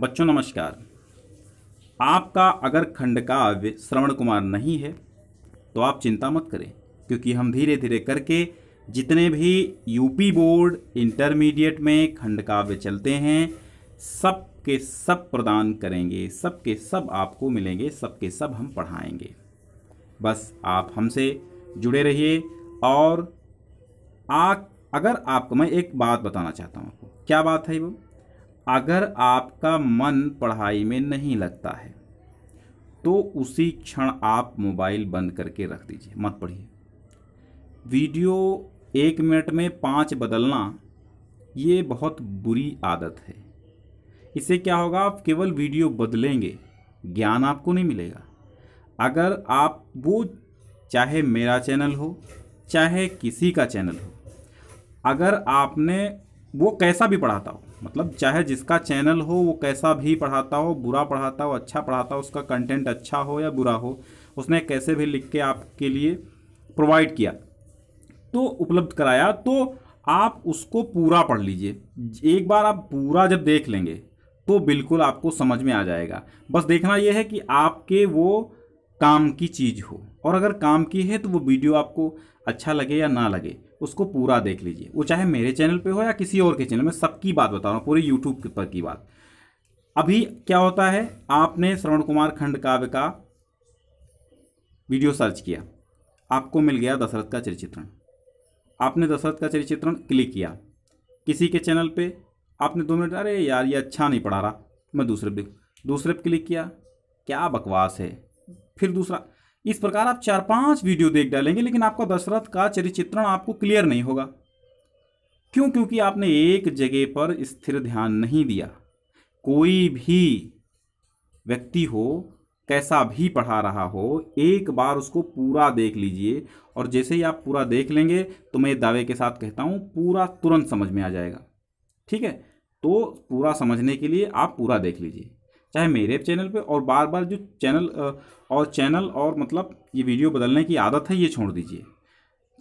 बच्चों नमस्कार आपका अगर खंड काव्य श्रवण कुमार नहीं है तो आप चिंता मत करें क्योंकि हम धीरे धीरे करके जितने भी यूपी बोर्ड इंटरमीडिएट में खंड काव्य चलते हैं सब के सब प्रदान करेंगे सब के सब आपको मिलेंगे सब के सब हम पढ़ाएंगे बस आप हमसे जुड़े रहिए और आ अगर आपको मैं एक बात बताना चाहता हूँ आपको क्या बात है वो अगर आपका मन पढ़ाई में नहीं लगता है तो उसी क्षण आप मोबाइल बंद करके रख दीजिए मत पढ़िए वीडियो एक मिनट में पाँच बदलना ये बहुत बुरी आदत है इससे क्या होगा आप केवल वीडियो बदलेंगे ज्ञान आपको नहीं मिलेगा अगर आप वो चाहे मेरा चैनल हो चाहे किसी का चैनल हो अगर आपने वो कैसा भी पढ़ाता हो मतलब चाहे जिसका चैनल हो वो कैसा भी पढ़ाता हो बुरा पढ़ाता हो अच्छा पढ़ाता हो उसका कंटेंट अच्छा हो या बुरा हो उसने कैसे भी लिख के आपके लिए प्रोवाइड किया तो उपलब्ध कराया तो आप उसको पूरा पढ़ लीजिए एक बार आप पूरा जब देख लेंगे तो बिल्कुल आपको समझ में आ जाएगा बस देखना यह है कि आपके वो काम की चीज़ हो और अगर काम की है तो वो वीडियो आपको अच्छा लगे या ना लगे उसको पूरा देख लीजिए वो चाहे मेरे चैनल पे हो या किसी और के चैनल में सबकी बात बता रहा हूँ पूरे यूट्यूब पर की बात अभी क्या होता है आपने श्रवण कुमार खंड काव्य का वीडियो सर्च किया आपको मिल गया दशरथ का चरित्रण आपने दशरथ का चरित्रण क्लिक किया किसी के चैनल पे आपने दो मिनट अरे यार ये अच्छा नहीं पढ़ा रहा मैं दूसरे पे दूसरे पे क्लिक किया क्या बकवास है फिर दूसरा इस प्रकार आप चार पांच वीडियो देख डालेंगे लेकिन आपका दशरथ का चरित्रण आपको क्लियर नहीं होगा क्यों क्योंकि आपने एक जगह पर स्थिर ध्यान नहीं दिया कोई भी व्यक्ति हो कैसा भी पढ़ा रहा हो एक बार उसको पूरा देख लीजिए और जैसे ही आप पूरा देख लेंगे तो मैं दावे के साथ कहता हूँ पूरा तुरंत समझ में आ जाएगा ठीक है तो पूरा समझने के लिए आप पूरा देख लीजिए चाहे मेरे चैनल पे और बार बार जो चैनल और चैनल और मतलब ये वीडियो बदलने की आदत है ये छोड़ दीजिए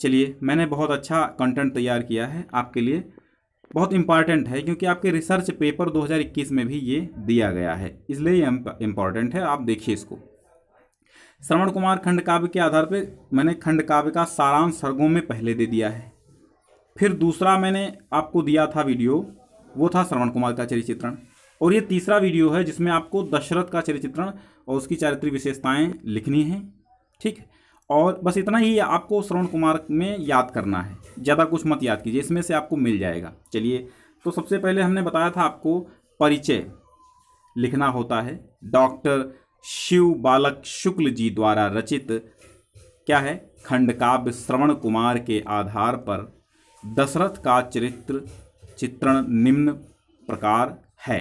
चलिए मैंने बहुत अच्छा कंटेंट तैयार किया है आपके लिए बहुत इंपॉर्टेंट है क्योंकि आपके रिसर्च पेपर 2021 में भी ये दिया गया है इसलिए इम्पॉर्टेंट है आप देखिए इसको श्रवण कुमार खंड काव्य के आधार पर मैंने खंड काव्य का सारांश सर्गों में पहले दे दिया है फिर दूसरा मैंने आपको दिया था वीडियो वो था श्रवण कुमार का चरित्रण और ये तीसरा वीडियो है जिसमें आपको दशरथ का चरित्रण और उसकी चारित्रिक विशेषताएं लिखनी हैं ठीक है और बस इतना ही आपको श्रवण कुमार में याद करना है ज़्यादा कुछ मत याद कीजिए इसमें से आपको मिल जाएगा चलिए तो सबसे पहले हमने बताया था आपको परिचय लिखना होता है डॉक्टर शिव बालक शुक्ल जी द्वारा रचित क्या है खंडकाव्य श्रवण कुमार के आधार पर दशरथ का चरित्र चित्रण निम्न प्रकार है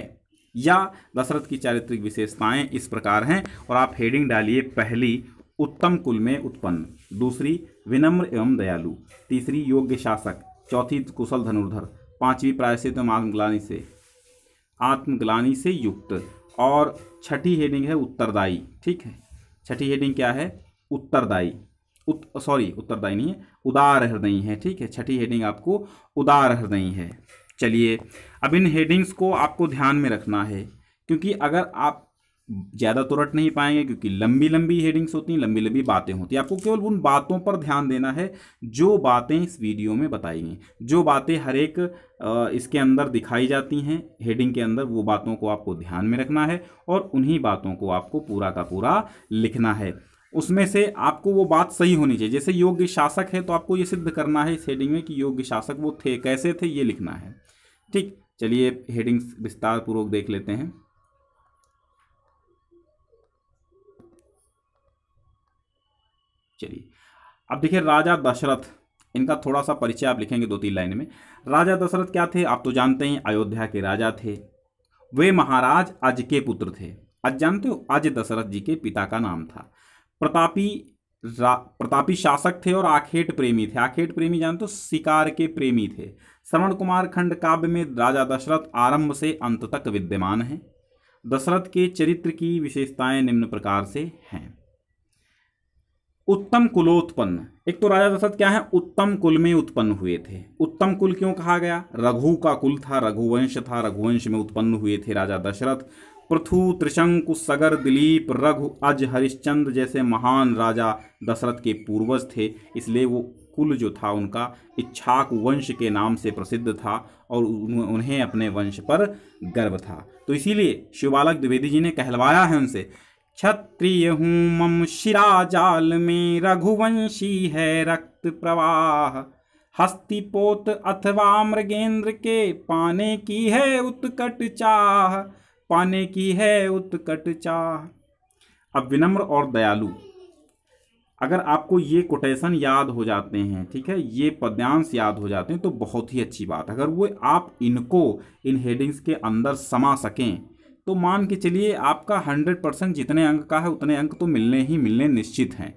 या दशरथ की चारित्रिक विशेषताएं इस प्रकार हैं और आप हेडिंग डालिए पहली उत्तम कुल में उत्पन्न दूसरी विनम्र एवं दयालु तीसरी योग्य शासक चौथी कुशल धनुर्धर पांचवी प्रायश्चित एवं आत्मग्लानी से आत्मग्लानी से युक्त और छठी हेडिंग है उत्तरदायी ठीक है छठी हेडिंग क्या है उत्तरदायी उत सॉरी उत्तरदायी नहीं है उदार हृदयी है ठीक है छठी हेडिंग आपको उदार हृदयी है चलिए अब इन हेडिंग्स को आपको ध्यान में रखना है क्योंकि अगर आप ज़्यादा तुरट नहीं पाएंगे क्योंकि लंबी लंबी हेडिंग्स होती हैं लंबी लंबी बातें होती हैं आपको केवल उन बातों पर ध्यान देना है जो बातें इस वीडियो में बताई गई जो बातें हर एक इसके अंदर दिखाई जाती हैं हेडिंग के अंदर वो बातों को आपको ध्यान में रखना है और उन्हीं बातों को आपको पूरा का पूरा लिखना है उसमें से आपको वो बात सही होनी चाहिए जैसे योग्य शासक है तो आपको ये सिद्ध करना है इस हेडिंग में कि योग्य शासक वो थे कैसे थे ये लिखना है ठीक चलिए हेडिंग्स विस्तार पूर्वक देख लेते हैं चलिए अब देखिए राजा दशरथ इनका थोड़ा सा परिचय आप लिखेंगे दो तीन लाइन में राजा दशरथ क्या थे आप तो जानते हैं अयोध्या के राजा थे वे महाराज अज के पुत्र थे आज जानते हो अज दशरथ जी के पिता का नाम था प्रतापी प्रतापी शासक थे और आखेट प्रेमी थे आखेट प्रेमी जानते तो शिकार के प्रेमी थे श्रवण कुमार खंड काव्य में राजा दशरथ आरंभ से अंत तक विद्यमान है दशरथ के चरित्र की विशेषताएं निम्न प्रकार से हैं उत्तम कुलोत्पन्न एक तो राजा दशरथ क्या है उत्तम कुल में उत्पन्न हुए थे उत्तम कुल क्यों कहा गया रघु का कुल था रघुवंश था रघुवंश में उत्पन्न हुए थे राजा दशरथ पृथु त्रिशंकु सगर दिलीप रघु अज हरिश्चंद्र जैसे महान राजा दशरथ के पूर्वज थे इसलिए वो कुल जो था उनका इच्छाक वंश के नाम से प्रसिद्ध था और उन्हें अपने वंश पर गर्व था तो इसीलिए शिवालक द्विवेदी जी ने कहलवाया है उनसे क्षत्रिय हूँ मम शिरा जाल में रघुवंशी है रक्त प्रवाह हस्तिपोत अथवा मृगेंद्र के पाने की है उत्कट चाह पाने की है उत्कट चाह अब विनम्र और दयालु अगर आपको ये कोटेशन याद हो जाते हैं ठीक है ये पद्यांश याद हो जाते हैं तो बहुत ही अच्छी बात अगर वो आप इनको इन हेडिंग्स के अंदर समा सकें तो मान के चलिए आपका हंड्रेड परसेंट जितने अंक का है उतने अंक तो मिलने ही मिलने निश्चित हैं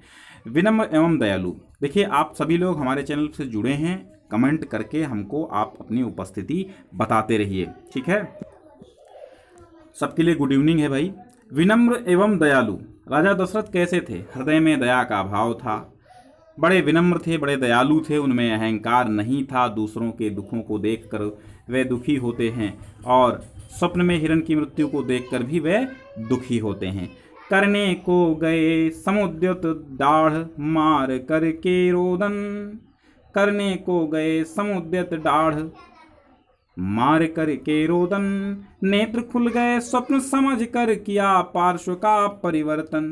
विनम्र एवं दयालु देखिए आप सभी लोग हमारे चैनल से जुड़े हैं कमेंट करके हमको आप अपनी उपस्थिति बताते रहिए ठीक है सबके लिए गुड इवनिंग है भाई विनम्र एवं दयालु राजा दशरथ कैसे थे हृदय में दया का भाव था बड़े विनम्र थे बड़े दयालु थे उनमें अहंकार नहीं था दूसरों के दुखों को देखकर वे दुखी होते हैं और स्वप्न में हिरण की मृत्यु को देखकर भी वे दुखी होते हैं करने को गए समुद्युत डाढ़ मार करके रोदन करने को गए समुद्यत डाढ़ मार कर के रोदन नेत्र खुल गए स्वप्न समझ कर किया पार्श्व का परिवर्तन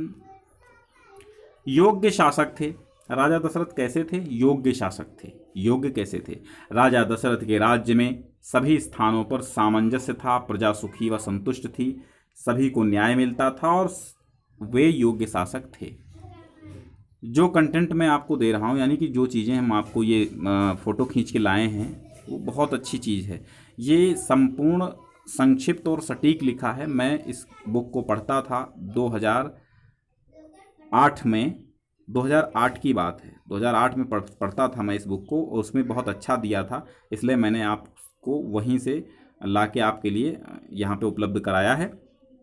योग्य शासक थे राजा दशरथ कैसे थे योग्य शासक थे योग्य कैसे थे राजा दशरथ के राज्य में सभी स्थानों पर सामंजस्य था प्रजा सुखी व संतुष्ट थी सभी को न्याय मिलता था और वे योग्य शासक थे जो कंटेंट मैं आपको दे रहा हूँ यानी कि जो चीज़ें हम आपको ये फ़ोटो खींच के लाए हैं वो बहुत अच्छी चीज़ है ये संपूर्ण संक्षिप्त और सटीक लिखा है मैं इस बुक को पढ़ता था 2008 में 2008 की बात है 2008 में पढ़, पढ़ता था मैं इस बुक को और उसमें बहुत अच्छा दिया था इसलिए मैंने आपको वहीं से ला के आपके लिए यहाँ पे उपलब्ध कराया है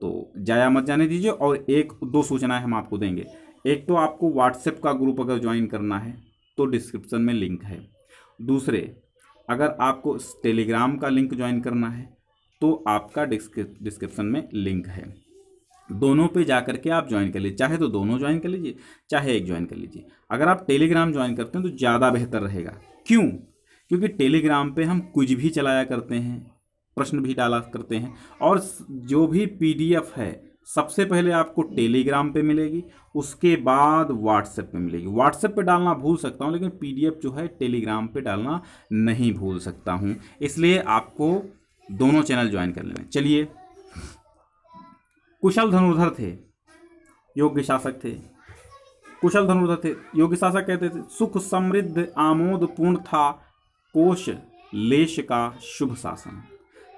तो जाया मत जाने दीजिए और एक दो सूचनाएं हम आपको देंगे एक तो आपको व्हाट्सएप का ग्रुप अगर ज्वाइन करना है तो डिस्क्रिप्शन में लिंक है दूसरे अगर आपको टेलीग्राम का लिंक ज्वाइन करना है तो आपका डिस्क्रिप्शन में लिंक है दोनों पे जा करके आप ज्वाइन कर लीजिए चाहे तो दोनों ज्वाइन कर लीजिए चाहे एक ज्वाइन कर लीजिए अगर आप टेलीग्राम ज्वाइन करते हैं तो ज़्यादा बेहतर रहेगा क्यों क्योंकि टेलीग्राम पे हम कुछ भी चलाया करते हैं प्रश्न भी डाला करते हैं और जो भी पीडीएफ है सबसे पहले आपको टेलीग्राम पे मिलेगी उसके बाद व्हाट्सएप पे मिलेगी व्हाट्सएप पे डालना भूल सकता हूँ लेकिन पीडीएफ जो है टेलीग्राम पे डालना नहीं भूल सकता हूँ इसलिए आपको दोनों चैनल ज्वाइन कर लेना चलिए कुशल धनुर्धर थे योग्य शासक थे कुशल धनुर्धर थे योग्य शासक कहते थे सुख समृद्ध आमोद पूर्ण था कोश लेश का शुभ शासन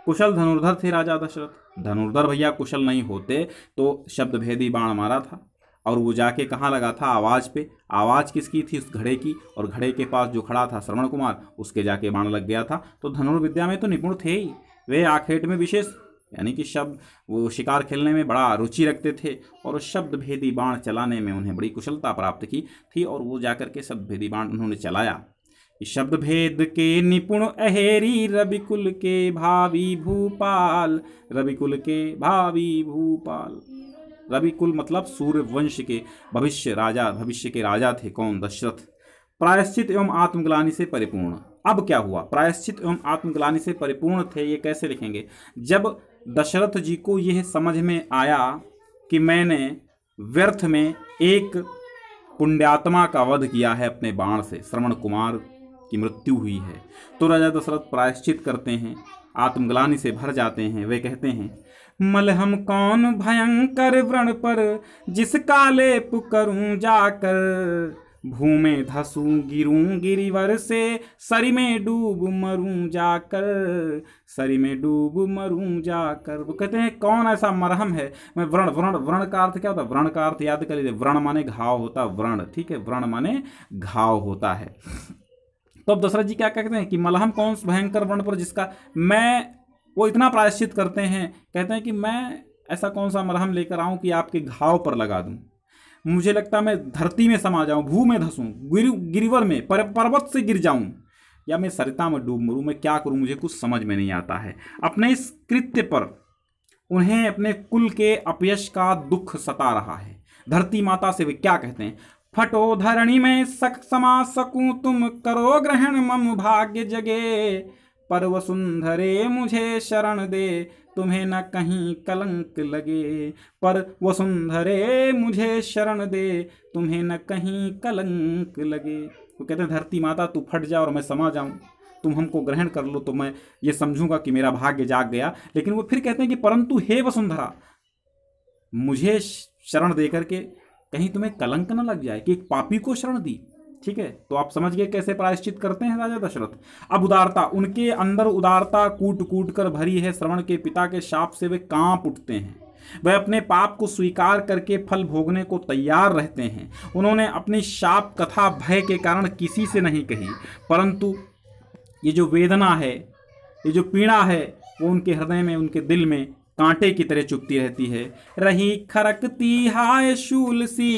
कुशल धनुर्धर थे राजा दशरथ धनुर्धर भैया कुशल नहीं होते तो शब्द भेदी बाण मारा था और वो जाके कहाँ लगा था आवाज़ पे आवाज़ किसकी थी उस घड़े की और घड़े के पास जो खड़ा था श्रवण कुमार उसके जाके बाण लग गया था तो धनुर्विद्या में तो निपुण थे ही वे आखेट में विशेष यानी कि शब्द वो शिकार खेलने में बड़ा रुचि रखते थे और उस शब्द भेदी बाण चलाने में उन्हें बड़ी कुशलता प्राप्त की थी और वो जाकर के शब्द भेदी बाण उन्होंने चलाया शब्द भेद के निपुण अहेरी रविकुल के भावी भूपाल रविकुल के भावी भूपाल रविकुल मतलब सूर्य वंश के भविष्य राजा भविष्य के राजा थे कौन दशरथ प्रायश्चित एवं आत्मग्लानी से परिपूर्ण अब क्या हुआ प्रायश्चित एवं आत्मग्लानी से परिपूर्ण थे ये कैसे लिखेंगे जब दशरथ जी को यह समझ में आया कि मैंने व्यर्थ में एक पुण्यात्मा का वध किया है अपने बाण से श्रवण कुमार की मृत्यु हुई है तो राजा दशरथ प्रायश्चित करते हैं आत्मग्लानि से भर जाते हैं वे कहते हैं मलहम कौन भयंकर व्रण पर जिस काले पुकरूं जाकर भूमे धसू गिरू गिरिवर से सरी में डूब मरूं जाकर सरी में डूब मरूं जाकर वो कहते हैं कौन ऐसा मरहम है मैं व्रण व्रण व्रण का अर्थ क्या होता है व्रण का अर्थ याद कर लीजिए व्रण माने घाव होता व्रण ठीक है व्रण माने घाव होता है तो अब दशरथ जी क्या कहते हैं कि मलहम कौन भयंकर वर्ण पर जिसका मैं वो इतना प्रायश्चित करते हैं कहते हैं कि मैं ऐसा कौन सा मलहम लेकर आऊँ कि आपके घाव पर लगा दूँ मुझे लगता मैं धरती में समा जाऊँ भू में धसूँ गिर गिरिवर में पर, पर्वत से गिर जाऊँ या मैं सरिता में डूब मरूँ मैं क्या करूँ मुझे कुछ समझ में नहीं आता है अपने इस कृत्य पर उन्हें अपने कुल के अपयश का दुख सता रहा है धरती माता से वे क्या कहते हैं फटो धरणी में सक समा सकूं तुम करो ग्रहण मम भाग्य जगे पर्व सुंदरे मुझे शरण दे तुम्हें न कहीं कलंक लगे पर वसुंधरे मुझे शरण दे तुम्हें न कहीं कलंक लगे वो कहते हैं धरती माता तू फट जा और मैं समा जाऊं तुम हमको ग्रहण कर लो तो मैं ये समझूंगा कि मेरा भाग्य जाग गया लेकिन वो फिर कहते हैं कि परंतु हे वसुंधरा मुझे शरण दे करके कहीं तुम्हें कलंक न लग जाए कि एक पापी को शरण दी ठीक है तो आप समझ गए कैसे प्रायश्चित करते हैं राजा दशरथ अब उदारता उनके अंदर उदारता कूट कूट कर भरी है श्रवण के पिता के शाप से वे कांप उठते हैं वह अपने पाप को स्वीकार करके फल भोगने को तैयार रहते हैं उन्होंने अपनी शाप कथा भय के कारण किसी से नहीं कही परंतु ये जो वेदना है ये जो पीड़ा है वो उनके हृदय में उनके दिल में कांटे की तरह चुपती रहती है रही खरकती हाय शूल सी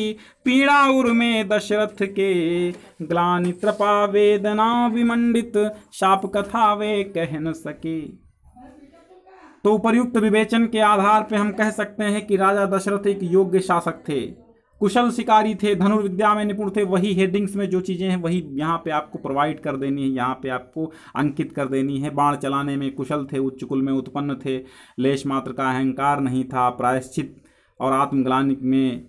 पीड़ा उर में दशरथ के ग्लानि त्रपा वेदना विमंडित शाप कथा वे कह न सके तो उपर्युक्त विवेचन के आधार पर हम कह सकते हैं कि राजा दशरथ एक योग्य शासक थे कुशल शिकारी थे धनुर्विद्या में निपुण थे वही हेडिंग्स में जो चीज़ें हैं वही यहाँ पे आपको प्रोवाइड कर देनी है यहाँ पे आपको अंकित कर देनी है बाण चलाने में कुशल थे उच्च कुल में उत्पन्न थे लेश मात्र का अहंकार नहीं था प्रायश्चित और आत्मग्लानिक में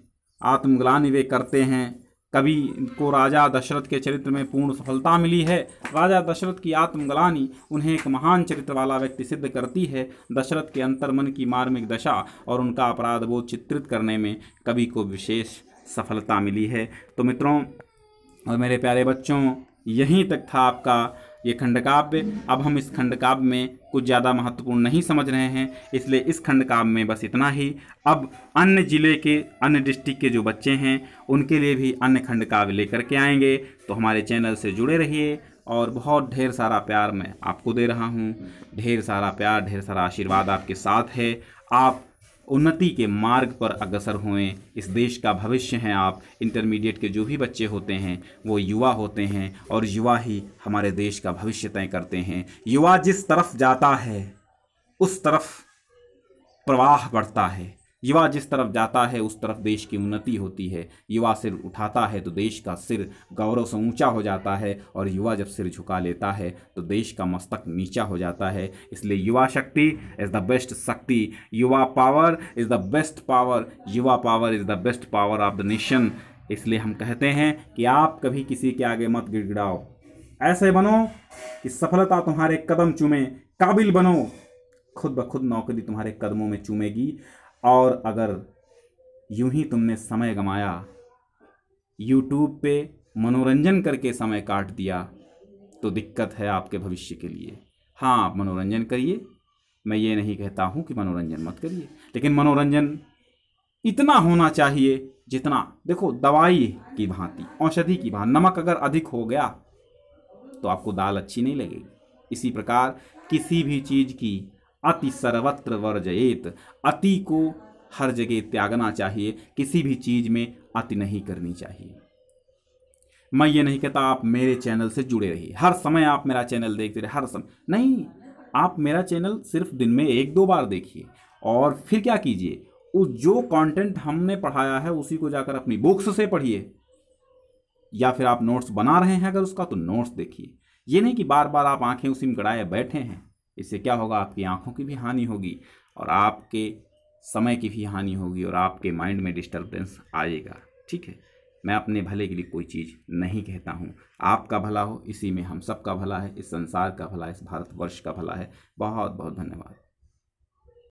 आत्मग्लानि वे करते हैं कवि को राजा दशरथ के चरित्र में पूर्ण सफलता मिली है राजा दशरथ की आत्मग्लानी उन्हें एक महान चरित्र वाला व्यक्ति सिद्ध करती है दशरथ के अंतर्मन की मार्मिक दशा और उनका अपराध बोध चित्रित करने में कवि को विशेष सफलता मिली है तो मित्रों और मेरे प्यारे बच्चों यहीं तक था आपका ये खंडकाव्य अब हम इस खंडकाव्य में कुछ ज़्यादा महत्वपूर्ण नहीं समझ रहे हैं इसलिए इस खंडकाव्य में बस इतना ही अब अन्य ज़िले के अन्य डिस्ट्रिक्ट के जो बच्चे हैं उनके लिए भी अन्य खंडकाव्य लेकर के आएंगे तो हमारे चैनल से जुड़े रहिए और बहुत ढेर सारा प्यार मैं आपको दे रहा हूँ ढेर सारा प्यार ढेर सारा आशीर्वाद आपके साथ है आप उन्नति के मार्ग पर अग्रसर हुए इस देश का भविष्य हैं आप इंटरमीडिएट के जो भी बच्चे होते हैं वो युवा होते हैं और युवा ही हमारे देश का भविष्य तय करते हैं युवा जिस तरफ जाता है उस तरफ प्रवाह बढ़ता है युवा जिस तरफ जाता है उस तरफ देश की उन्नति होती है युवा सिर उठाता है तो देश का सिर गौरव से ऊंचा हो जाता है और युवा जब सिर झुका लेता है तो देश का मस्तक नीचा हो जाता है इसलिए युवा शक्ति इज़ द बेस्ट शक्ति युवा power is the best power युवा power is the best power of the nation इसलिए हम कहते हैं कि आप कभी किसी के आगे मत गिड़गिड़ाओ ऐसे बनो कि सफलता तुम्हारे कदम चूमे काबिल बनो खुद ब खुद नौकरी तुम्हारे कदमों में चूमेगी और अगर यूं ही तुमने समय गमाया यूट्यूब पे मनोरंजन करके समय काट दिया तो दिक्कत है आपके भविष्य के लिए हाँ आप मनोरंजन करिए मैं ये नहीं कहता हूँ कि मनोरंजन मत करिए लेकिन मनोरंजन इतना होना चाहिए जितना देखो दवाई की भांति औषधि की भांति नमक अगर अधिक हो गया तो आपको दाल अच्छी नहीं लगेगी इसी प्रकार किसी भी चीज़ की अति सर्वत्र वर्जयेत अति को हर जगह त्यागना चाहिए किसी भी चीज़ में अति नहीं करनी चाहिए मैं ये नहीं कहता आप मेरे चैनल से जुड़े रहिए हर समय आप मेरा चैनल देखते रहे हर समय नहीं आप मेरा चैनल सिर्फ दिन में एक दो बार देखिए और फिर क्या कीजिए उस जो कंटेंट हमने पढ़ाया है उसी को जाकर अपनी बुक्स से पढ़िए या फिर आप नोट्स बना रहे हैं अगर उसका तो नोट्स देखिए ये नहीं कि बार बार आप आंखें उसी में गड़ाए बैठे हैं इससे क्या होगा आपकी आँखों की भी हानि होगी और आपके समय की भी हानि होगी और आपके माइंड में डिस्टर्बेंस आएगा ठीक है मैं अपने भले के लिए कोई चीज़ नहीं कहता हूँ आपका भला हो इसी में हम सबका भला है इस संसार का भला है इस भारतवर्ष का भला है बहुत बहुत धन्यवाद